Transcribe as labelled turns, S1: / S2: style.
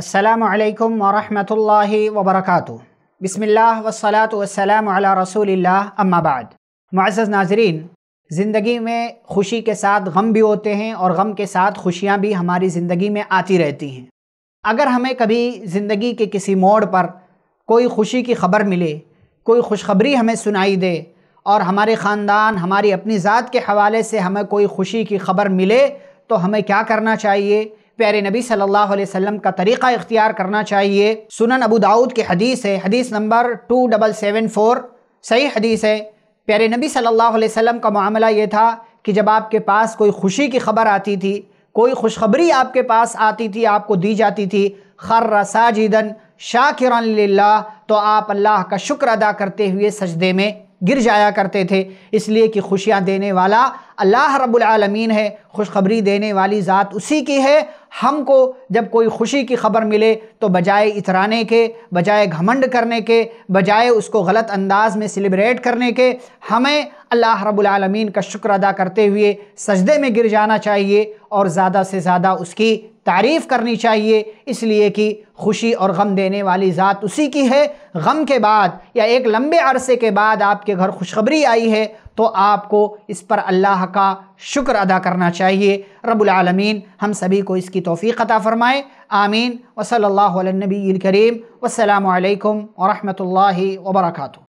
S1: السلام علیکم ورحمۃ اللہ وبرکاتہ بسم اللہ وسلاۃ والسلام علی رسول اللہ اما بعد معزز ناظرین زندگی میں خوشی کے ساتھ غم بھی ہوتے ہیں اور غم کے ساتھ خوشیاں بھی ہماری زندگی میں آتی رہتی ہیں اگر ہمیں کبھی زندگی کے کسی موڑ پر کوئی خوشی کی خبر ملے کوئی خوشخبری ہمیں سنائی دے اور ہمارے خاندان ہماری اپنی ذات کے حوالے سے ہمیں کوئی خوشی کی خبر ملے تو ہمیں کیا کرنا چاہیے پیارے نبی صلی اللہ علیہ وسلم کا طریقہ اختیار کرنا چاہیے سنن ابو داود کے حدیث ہے حدیث نمبر 2774 صحیح حدیث ہے پیارے نبی صلی اللہ علیہ وسلم کا معاملہ یہ تھا کہ جب آپ کے پاس کوئی خوشی کی خبر آتی تھی کوئی خوشخبری آپ کے پاس آتی تھی آپ کو دی جاتی تھی خر ساجدن شاہ للہ تو آپ اللہ کا شکر ادا کرتے ہوئے سجدے میں گر جایا کرتے تھے اس لیے کہ خوشیاں دینے والا اللہ رب العالمین ہے خوشخبری دینے والی ذات اسی کی ہے ہم کو جب کوئی خوشی کی خبر ملے تو بجائے اترانے کے بجائے گھمنڈ کرنے کے بجائے اس کو غلط انداز میں سلیبریٹ کرنے کے ہمیں اللہ رب العالمین کا شکر ادا کرتے ہوئے سجدے میں گر جانا چاہیے اور زیادہ سے زیادہ اس کی تعریف کرنی چاہیے اس لیے کہ خوشی اور غم دینے والی ذات اسی کی ہے غم کے بعد یا ایک لمبے عرصے کے بعد آپ کے گھر خوشخبری آئی ہے تو آپ کو اس پر اللہ کا شکر ادا کرنا چاہیے رب العالمین ہم سبھی کو اس کی توفیق عطا فرمائے آمین وصل اللہ علیہ کریم الکریم والسلام علیکم ورحمۃ اللہ وبرکاتہ